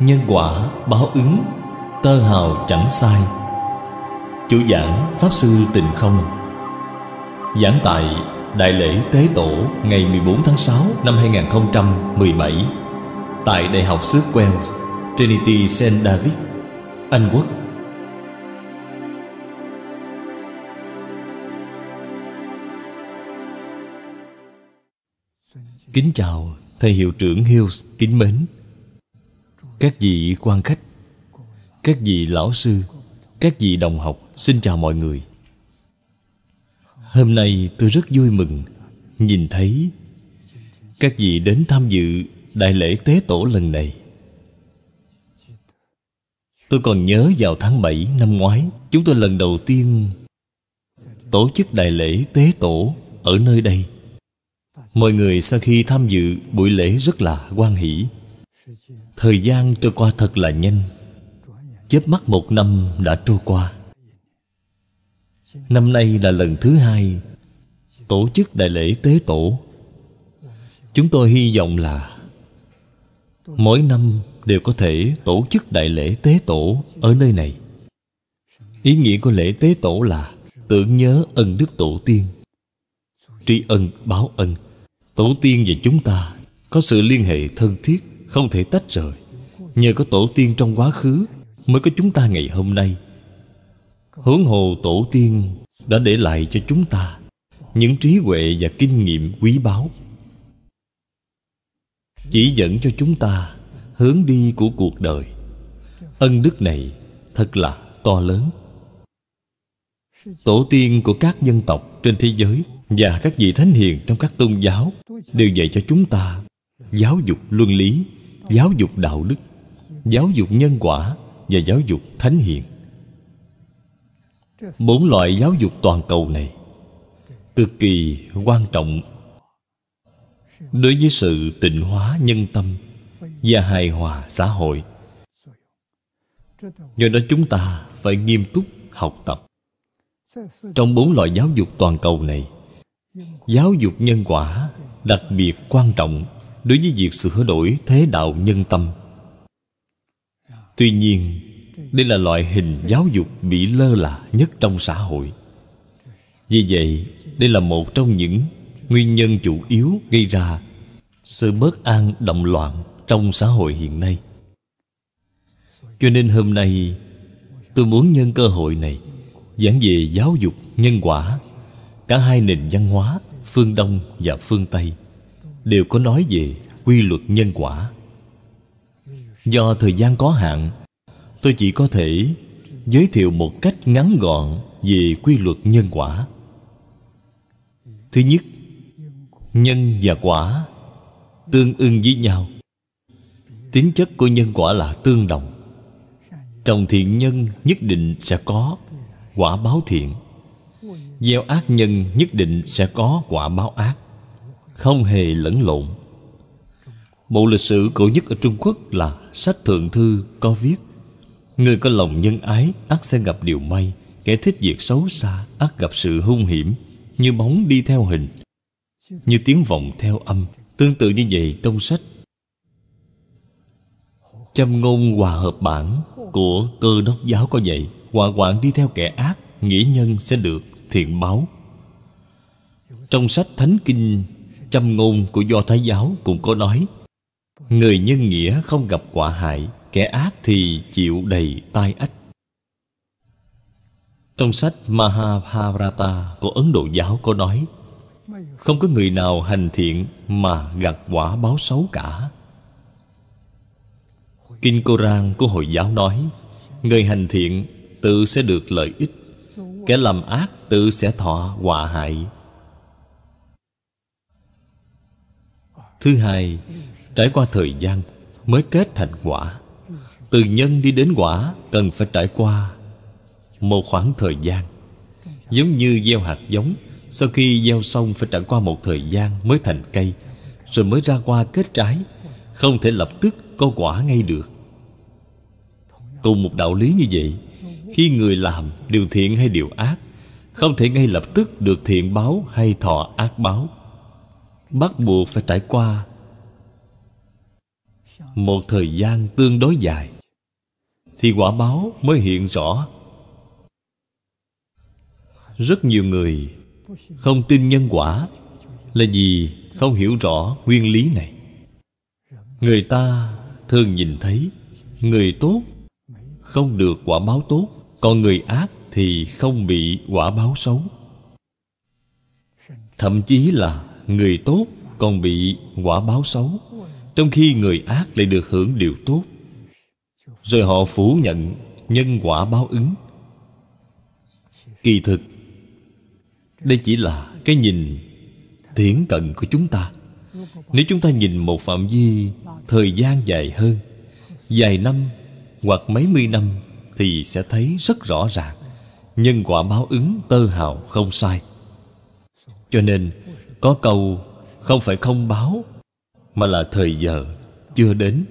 nhân quả báo ứng tơ hào chẳng sai chủ giảng pháp sư tình không giảng tại đại lễ tế tổ ngày 14 tháng 6 năm 2017 tại đại học xứ Wales Trinity St David Anh Quốc Kính chào thầy hiệu trưởng Hughes kính mến các vị quan khách các vị lão sư các vị đồng học xin chào mọi người hôm nay tôi rất vui mừng nhìn thấy các vị đến tham dự đại lễ tế tổ lần này tôi còn nhớ vào tháng bảy năm ngoái chúng tôi lần đầu tiên tổ chức đại lễ tế tổ ở nơi đây mọi người sau khi tham dự buổi lễ rất là quan hỷ thời gian trôi qua thật là nhanh chớp mắt một năm đã trôi qua năm nay là lần thứ hai tổ chức đại lễ tế tổ chúng tôi hy vọng là mỗi năm đều có thể tổ chức đại lễ tế tổ ở nơi này ý nghĩa của lễ tế tổ là tưởng nhớ ân đức tổ tiên tri ân báo ân tổ tiên và chúng ta có sự liên hệ thân thiết không thể tách rời nhờ có tổ tiên trong quá khứ mới có chúng ta ngày hôm nay hướng hồ tổ tiên đã để lại cho chúng ta những trí huệ và kinh nghiệm quý báu chỉ dẫn cho chúng ta hướng đi của cuộc đời ân đức này thật là to lớn tổ tiên của các dân tộc trên thế giới và các vị thánh hiền trong các tôn giáo đều dạy cho chúng ta giáo dục luân lý giáo dục đạo đức giáo dục nhân quả và giáo dục thánh hiền bốn loại giáo dục toàn cầu này cực kỳ quan trọng đối với sự tịnh hóa nhân tâm và hài hòa xã hội do đó chúng ta phải nghiêm túc học tập trong bốn loại giáo dục toàn cầu này giáo dục nhân quả đặc biệt quan trọng đối với việc sửa đổi thế đạo nhân tâm tuy nhiên đây là loại hình giáo dục bị lơ là nhất trong xã hội vì vậy đây là một trong những nguyên nhân chủ yếu gây ra sự bất an động loạn trong xã hội hiện nay cho nên hôm nay tôi muốn nhân cơ hội này giảng về giáo dục nhân quả cả hai nền văn hóa phương đông và phương tây đều có nói về quy luật nhân quả do thời gian có hạn tôi chỉ có thể giới thiệu một cách ngắn gọn về quy luật nhân quả thứ nhất nhân và quả tương ưng với nhau tính chất của nhân quả là tương đồng trồng thiện nhân nhất định sẽ có quả báo thiện gieo ác nhân nhất định sẽ có quả báo ác không hề lẫn lộn bộ lịch sử cổ nhất ở trung quốc là sách thượng thư có viết người có lòng nhân ái ắt sẽ gặp điều may kẻ thích việc xấu xa ắt gặp sự hung hiểm như bóng đi theo hình như tiếng vọng theo âm tương tự như vậy trong sách châm ngôn hòa hợp bản của cơ đốc giáo có vậy hòa quản đi theo kẻ ác nghĩa nhân sẽ được thiện báo trong sách thánh kinh châm ngôn của do thái giáo cũng có nói người nhân nghĩa không gặp quả hại kẻ ác thì chịu đầy tai ách trong sách mahabharata của ấn độ giáo có nói không có người nào hành thiện mà gặt quả báo xấu cả kinh koran của hồi giáo nói người hành thiện tự sẽ được lợi ích kẻ làm ác tự sẽ thọ quả hại Thứ hai Trải qua thời gian Mới kết thành quả Từ nhân đi đến quả Cần phải trải qua Một khoảng thời gian Giống như gieo hạt giống Sau khi gieo xong phải trải qua một thời gian Mới thành cây Rồi mới ra qua kết trái Không thể lập tức có quả ngay được Cùng một đạo lý như vậy Khi người làm điều thiện hay điều ác Không thể ngay lập tức được thiện báo hay thọ ác báo bắt buộc phải trải qua một thời gian tương đối dài thì quả báo mới hiện rõ rất nhiều người không tin nhân quả là vì không hiểu rõ nguyên lý này người ta thường nhìn thấy người tốt không được quả báo tốt còn người ác thì không bị quả báo xấu thậm chí là Người tốt còn bị quả báo xấu Trong khi người ác lại được hưởng điều tốt Rồi họ phủ nhận nhân quả báo ứng Kỳ thực Đây chỉ là cái nhìn thiển cận của chúng ta Nếu chúng ta nhìn một phạm vi thời gian dài hơn Dài năm hoặc mấy mươi năm Thì sẽ thấy rất rõ ràng Nhân quả báo ứng tơ hào không sai Cho nên có câu không phải không báo Mà là thời giờ chưa đến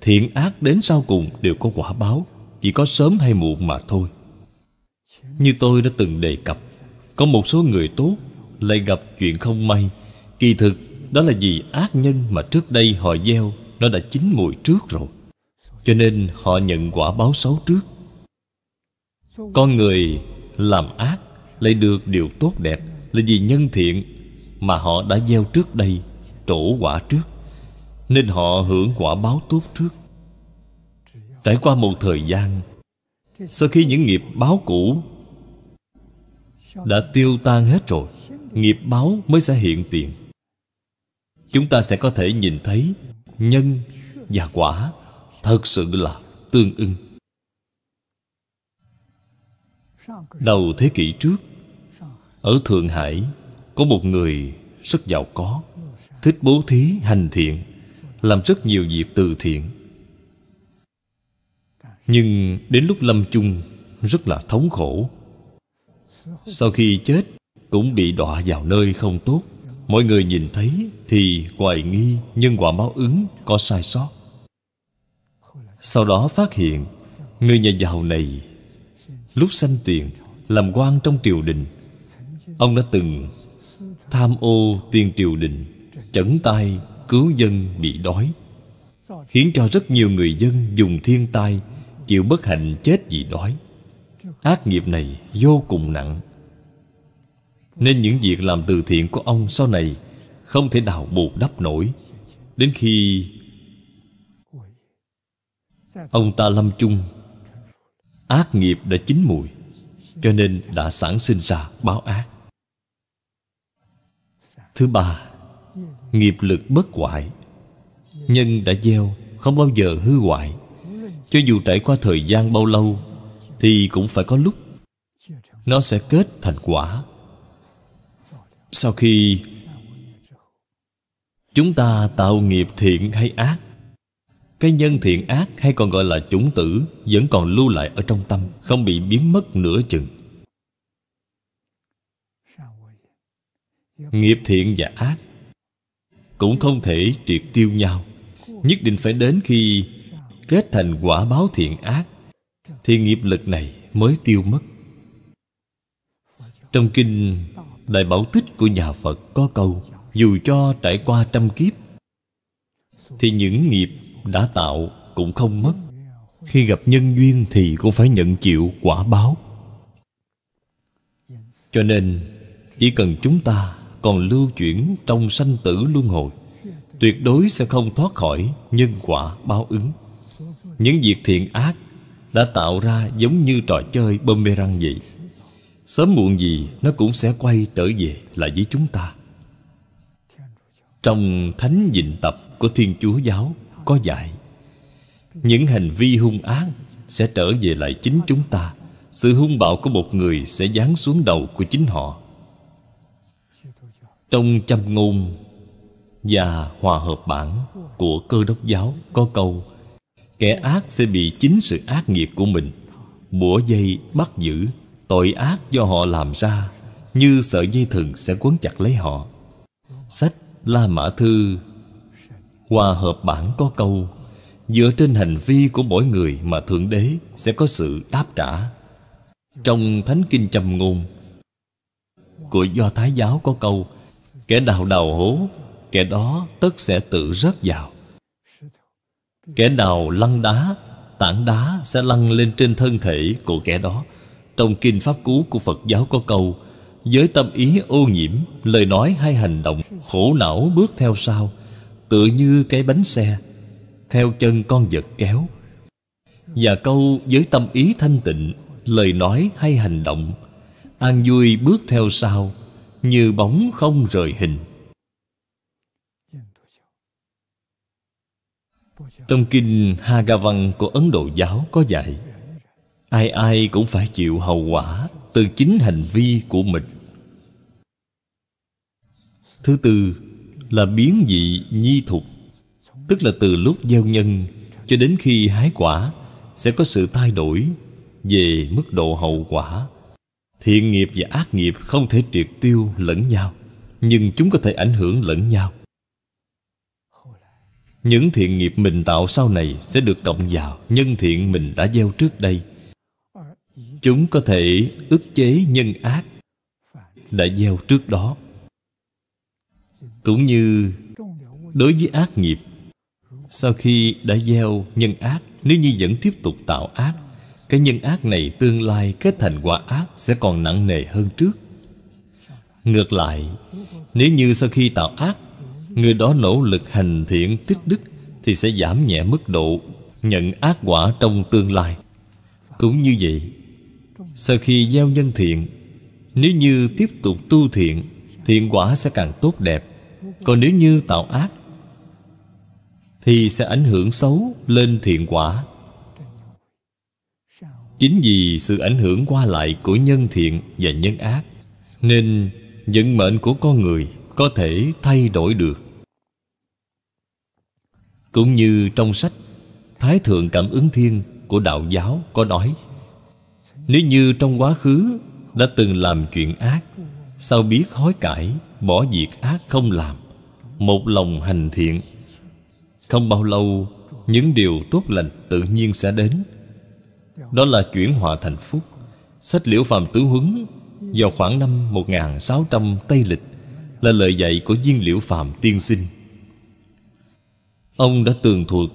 Thiện ác đến sau cùng đều có quả báo Chỉ có sớm hay muộn mà thôi Như tôi đã từng đề cập Có một số người tốt Lại gặp chuyện không may Kỳ thực đó là vì ác nhân mà trước đây họ gieo Nó đã chín mùi trước rồi Cho nên họ nhận quả báo xấu trước Con người làm ác Lại được điều tốt đẹp Là vì nhân thiện mà họ đã gieo trước đây trổ quả trước nên họ hưởng quả báo tốt trước trải qua một thời gian sau khi những nghiệp báo cũ đã tiêu tan hết rồi nghiệp báo mới sẽ hiện tiền chúng ta sẽ có thể nhìn thấy nhân và quả thật sự là tương ưng đầu thế kỷ trước ở thượng hải có một người rất giàu có Thích bố thí hành thiện Làm rất nhiều việc từ thiện Nhưng đến lúc lâm chung Rất là thống khổ Sau khi chết Cũng bị đọa vào nơi không tốt Mọi người nhìn thấy Thì hoài nghi nhân quả báo ứng Có sai sót Sau đó phát hiện Người nhà giàu này Lúc sanh tiền Làm quan trong triều đình Ông đã từng tham ô tiền triều đình chẩn tay cứu dân bị đói khiến cho rất nhiều người dân dùng thiên tai chịu bất hạnh chết vì đói ác nghiệp này vô cùng nặng nên những việc làm từ thiện của ông sau này không thể nào bù đắp nổi đến khi ông ta lâm chung ác nghiệp đã chín mùi cho nên đã sản sinh ra báo ác Thứ ba Nghiệp lực bất hoại Nhân đã gieo Không bao giờ hư hoại Cho dù trải qua thời gian bao lâu Thì cũng phải có lúc Nó sẽ kết thành quả Sau khi Chúng ta tạo nghiệp thiện hay ác Cái nhân thiện ác hay còn gọi là chủng tử Vẫn còn lưu lại ở trong tâm Không bị biến mất nửa chừng nghiệp thiện và ác cũng không thể triệt tiêu nhau nhất định phải đến khi kết thành quả báo thiện ác thì nghiệp lực này mới tiêu mất trong kinh đại bảo tích của nhà phật có câu dù cho trải qua trăm kiếp thì những nghiệp đã tạo cũng không mất khi gặp nhân duyên thì cũng phải nhận chịu quả báo cho nên chỉ cần chúng ta còn lưu chuyển trong sanh tử luân hồi tuyệt đối sẽ không thoát khỏi nhân quả báo ứng những việc thiện ác đã tạo ra giống như trò chơi bơm bê răng vậy sớm muộn gì nó cũng sẽ quay trở về lại với chúng ta trong thánh dịnh tập của thiên chúa giáo có dạy những hành vi hung ác sẽ trở về lại chính chúng ta sự hung bạo của một người sẽ giáng xuống đầu của chính họ trong châm ngôn và hòa hợp bản của cơ đốc giáo có câu Kẻ ác sẽ bị chính sự ác nghiệp của mình Bủa dây bắt giữ Tội ác do họ làm ra Như sợi dây thừng sẽ quấn chặt lấy họ Sách La Mã Thư Hòa hợp bản có câu Dựa trên hành vi của mỗi người mà Thượng Đế sẽ có sự đáp trả Trong Thánh Kinh Châm Ngôn Của Do Thái Giáo có câu kẻ nào đào hố kẻ đó tất sẽ tự rớt vào kẻ nào lăn đá tảng đá sẽ lăn lên trên thân thể của kẻ đó trong kinh pháp cú của phật giáo có câu với tâm ý ô nhiễm lời nói hay hành động khổ não bước theo sau tựa như cái bánh xe theo chân con vật kéo và câu với tâm ý thanh tịnh lời nói hay hành động an vui bước theo sau như bóng không rời hình Tông kinh Hagavan của Ấn Độ giáo có dạy Ai ai cũng phải chịu hậu quả từ chính hành vi của mình Thứ tư là biến dị nhi thục Tức là từ lúc gieo nhân cho đến khi hái quả Sẽ có sự thay đổi về mức độ hậu quả Thiện nghiệp và ác nghiệp không thể triệt tiêu lẫn nhau Nhưng chúng có thể ảnh hưởng lẫn nhau Những thiện nghiệp mình tạo sau này Sẽ được cộng vào nhân thiện mình đã gieo trước đây Chúng có thể ức chế nhân ác Đã gieo trước đó Cũng như đối với ác nghiệp Sau khi đã gieo nhân ác Nếu như vẫn tiếp tục tạo ác cái nhân ác này tương lai kết thành quả ác Sẽ còn nặng nề hơn trước Ngược lại Nếu như sau khi tạo ác Người đó nỗ lực hành thiện tích đức Thì sẽ giảm nhẹ mức độ Nhận ác quả trong tương lai Cũng như vậy Sau khi gieo nhân thiện Nếu như tiếp tục tu thiện Thiện quả sẽ càng tốt đẹp Còn nếu như tạo ác Thì sẽ ảnh hưởng xấu lên thiện quả Chính vì sự ảnh hưởng qua lại của nhân thiện và nhân ác Nên vận mệnh của con người có thể thay đổi được Cũng như trong sách Thái Thượng Cảm ứng Thiên của Đạo Giáo có nói Nếu như trong quá khứ đã từng làm chuyện ác Sao biết hối cải, bỏ việc ác không làm Một lòng hành thiện Không bao lâu, những điều tốt lành tự nhiên sẽ đến đó là chuyển hòa thành phúc Sách Liễu Phạm Tứ Huấn Vào khoảng năm 1600 Tây Lịch Là lời dạy của viên Liễu Phạm Tiên Sinh Ông đã tường thuật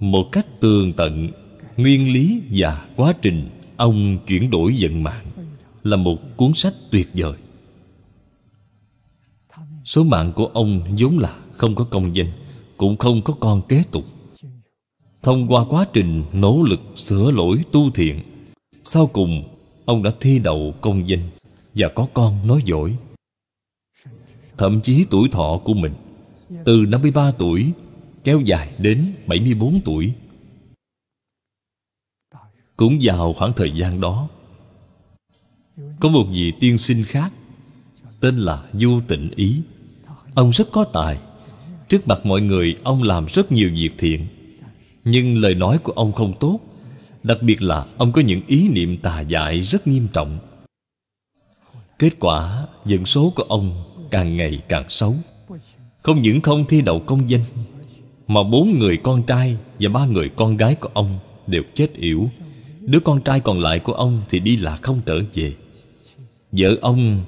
Một cách tường tận Nguyên lý và quá trình Ông chuyển đổi vận mạng Là một cuốn sách tuyệt vời Số mạng của ông vốn là không có công danh Cũng không có con kế tục Thông qua quá trình nỗ lực sửa lỗi tu thiện Sau cùng ông đã thi đậu công danh Và có con nói dối Thậm chí tuổi thọ của mình Từ 53 tuổi kéo dài đến 74 tuổi Cũng vào khoảng thời gian đó Có một vị tiên sinh khác Tên là Du Tịnh Ý Ông rất có tài Trước mặt mọi người Ông làm rất nhiều việc thiện nhưng lời nói của ông không tốt Đặc biệt là ông có những ý niệm tà dại rất nghiêm trọng Kết quả dân số của ông càng ngày càng xấu Không những không thi đậu công danh Mà bốn người con trai và ba người con gái của ông đều chết yểu Đứa con trai còn lại của ông thì đi lạc không trở về Vợ ông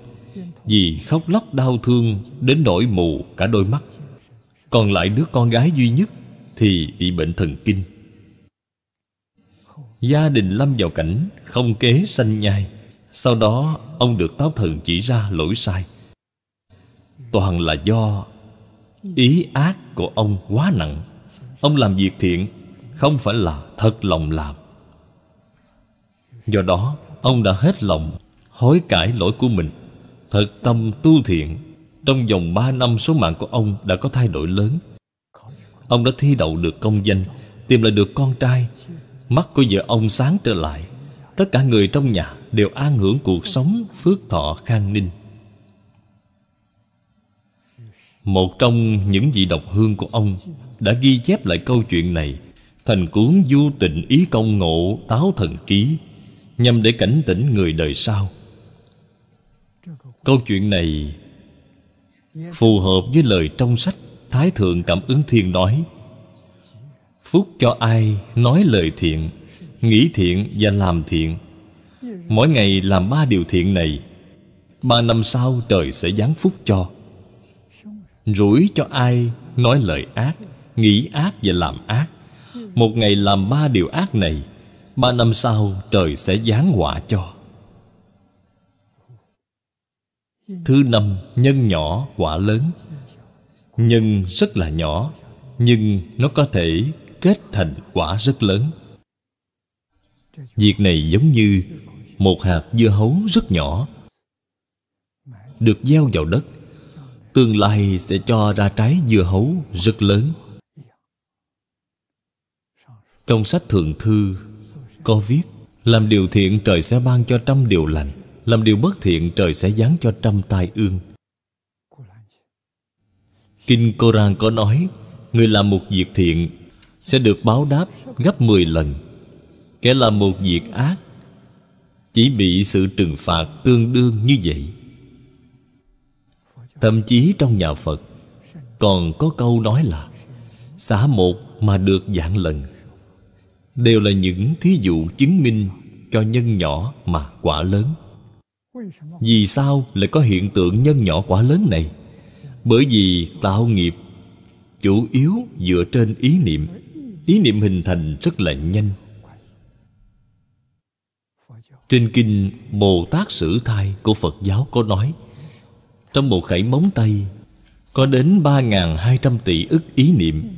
vì khóc lóc đau thương đến nỗi mù cả đôi mắt Còn lại đứa con gái duy nhất thì bị bệnh thần kinh gia đình lâm vào cảnh không kế sanh nhai sau đó ông được táo thần chỉ ra lỗi sai toàn là do ý ác của ông quá nặng ông làm việc thiện không phải là thật lòng làm do đó ông đã hết lòng hối cải lỗi của mình thật tâm tu thiện trong vòng ba năm số mạng của ông đã có thay đổi lớn Ông đã thi đậu được công danh Tìm lại được con trai Mắt của vợ ông sáng trở lại Tất cả người trong nhà đều an hưởng cuộc sống phước thọ khang ninh Một trong những vị độc hương của ông Đã ghi chép lại câu chuyện này Thành cuốn du tịnh ý công ngộ táo thần trí Nhằm để cảnh tỉnh người đời sau Câu chuyện này Phù hợp với lời trong sách Thái Thượng Cảm ứng Thiên nói Phúc cho ai nói lời thiện Nghĩ thiện và làm thiện Mỗi ngày làm ba điều thiện này Ba năm sau trời sẽ giáng phúc cho Rủi cho ai nói lời ác Nghĩ ác và làm ác Một ngày làm ba điều ác này Ba năm sau trời sẽ giáng họa cho Thứ năm nhân nhỏ quả lớn nhân rất là nhỏ nhưng nó có thể kết thành quả rất lớn việc này giống như một hạt dưa hấu rất nhỏ được gieo vào đất tương lai sẽ cho ra trái dưa hấu rất lớn trong sách thượng thư có viết làm điều thiện trời sẽ ban cho trăm điều lành làm điều bất thiện trời sẽ giáng cho trăm tai ương Kinh Koran có nói Người làm một việc thiện Sẽ được báo đáp gấp 10 lần Kẻ làm một việc ác Chỉ bị sự trừng phạt tương đương như vậy Thậm chí trong nhà Phật Còn có câu nói là Xả một mà được dạng lần Đều là những thí dụ chứng minh Cho nhân nhỏ mà quả lớn Vì sao lại có hiện tượng nhân nhỏ quả lớn này bởi vì tạo nghiệp chủ yếu dựa trên ý niệm ý niệm hình thành rất là nhanh trên kinh bồ tát sử thai của phật giáo có nói trong một khẩy móng tay có đến 3.200 tỷ ức ý niệm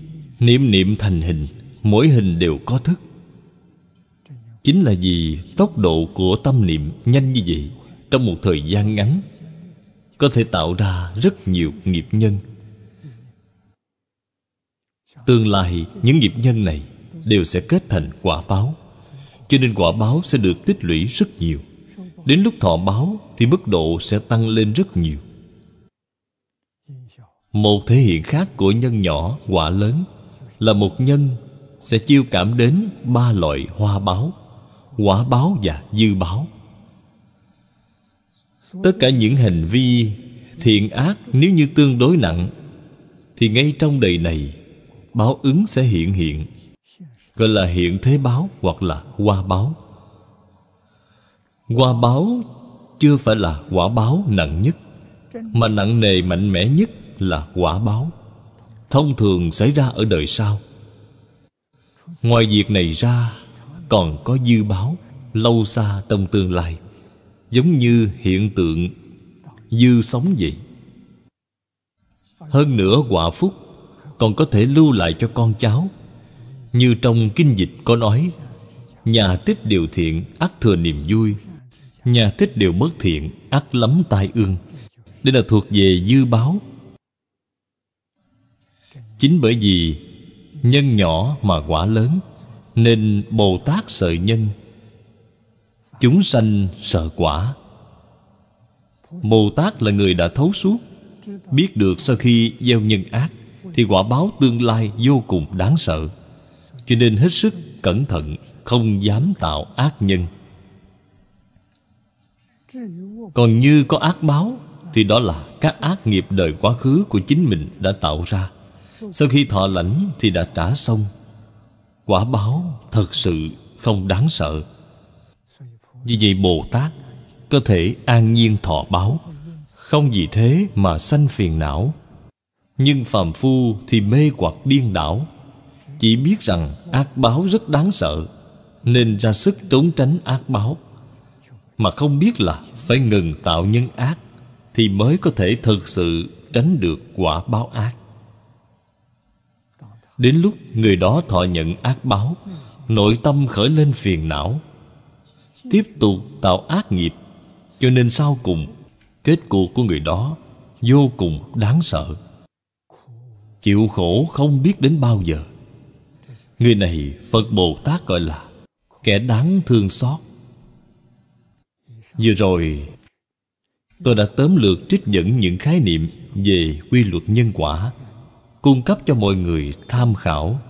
Niệm niệm thành hình Mỗi hình đều có thức Chính là vì tốc độ của tâm niệm nhanh như vậy Trong một thời gian ngắn có thể tạo ra rất nhiều nghiệp nhân tương lai những nghiệp nhân này đều sẽ kết thành quả báo cho nên quả báo sẽ được tích lũy rất nhiều đến lúc thọ báo thì mức độ sẽ tăng lên rất nhiều một thể hiện khác của nhân nhỏ quả lớn là một nhân sẽ chiêu cảm đến ba loại hoa báo quả báo và dư báo tất cả những hành vi thiện ác nếu như tương đối nặng thì ngay trong đời này báo ứng sẽ hiện hiện gọi là hiện thế báo hoặc là hoa báo hoa báo chưa phải là quả báo nặng nhất mà nặng nề mạnh mẽ nhất là quả báo thông thường xảy ra ở đời sau ngoài việc này ra còn có dư báo lâu xa trong tương lai giống như hiện tượng dư sống vậy hơn nữa quả phúc còn có thể lưu lại cho con cháu như trong kinh dịch có nói nhà tích điều thiện ắt thừa niềm vui nhà tích điều bất thiện ắt lắm tai ương đây là thuộc về dư báo chính bởi vì nhân nhỏ mà quả lớn nên bồ tát sợ nhân chúng sanh sợ quả bồ tát là người đã thấu suốt biết được sau khi gieo nhân ác thì quả báo tương lai vô cùng đáng sợ cho nên hết sức cẩn thận không dám tạo ác nhân còn như có ác báo thì đó là các ác nghiệp đời quá khứ của chính mình đã tạo ra sau khi thọ lãnh thì đã trả xong quả báo thật sự không đáng sợ vì vậy Bồ Tát có thể an nhiên thọ báo Không vì thế mà sanh phiền não Nhưng phàm phu thì mê hoặc điên đảo Chỉ biết rằng ác báo rất đáng sợ Nên ra sức trốn tránh ác báo Mà không biết là phải ngừng tạo nhân ác Thì mới có thể thực sự tránh được quả báo ác Đến lúc người đó thọ nhận ác báo Nội tâm khởi lên phiền não tiếp tục tạo ác nghiệp cho nên sau cùng kết cục của người đó vô cùng đáng sợ chịu khổ không biết đến bao giờ người này phật bồ tát gọi là kẻ đáng thương xót vừa rồi tôi đã tóm lược trích dẫn những khái niệm về quy luật nhân quả cung cấp cho mọi người tham khảo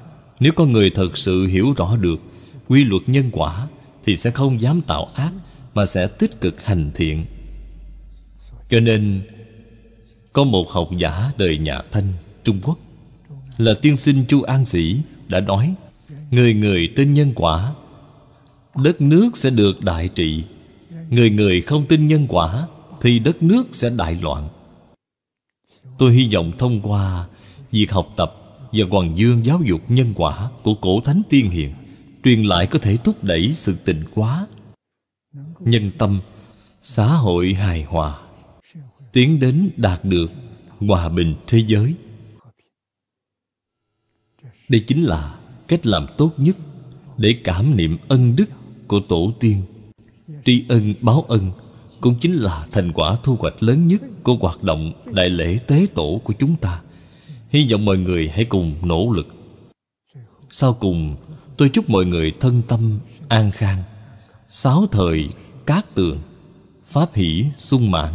nếu có người thật sự hiểu rõ được quy luật nhân quả thì sẽ không dám tạo ác mà sẽ tích cực hành thiện cho nên có một học giả đời nhà thanh trung quốc là tiên sinh chu an sĩ đã nói người người tin nhân quả đất nước sẽ được đại trị người người không tin nhân quả thì đất nước sẽ đại loạn tôi hy vọng thông qua việc học tập và hoàn dương giáo dục nhân quả của cổ thánh tiên hiền truyền lại có thể thúc đẩy sự tình quá nhân tâm xã hội hài hòa tiến đến đạt được hòa bình thế giới đây chính là cách làm tốt nhất để cảm niệm ân đức của tổ tiên tri ân báo ân cũng chính là thành quả thu hoạch lớn nhất của hoạt động đại lễ tế tổ của chúng ta hy vọng mọi người hãy cùng nỗ lực sau cùng Tôi chúc mọi người thân tâm, an khang Sáu thời, cát tường Pháp hỷ, sung mãn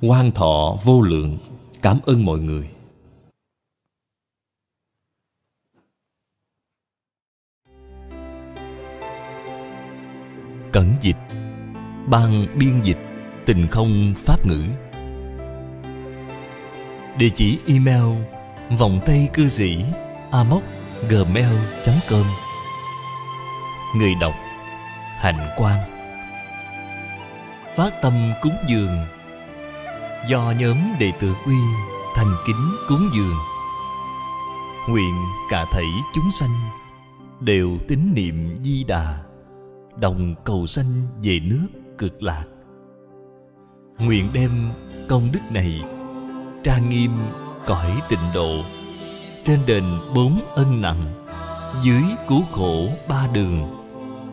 quan thọ, vô lượng Cảm ơn mọi người Cẩn dịch Ban biên dịch Tình không pháp ngữ Địa chỉ email vòng tay cư sĩ amok gmail.com người đọc hạnh quan phát tâm cúng dường do nhóm đệ tử quy thành kính cúng dường nguyện cả thảy chúng sanh đều tín niệm di đà đồng cầu sanh về nước cực lạc nguyện đem công đức này trang nghiêm cõi tịnh độ trên đền bốn ân nặng dưới cứu khổ ba đường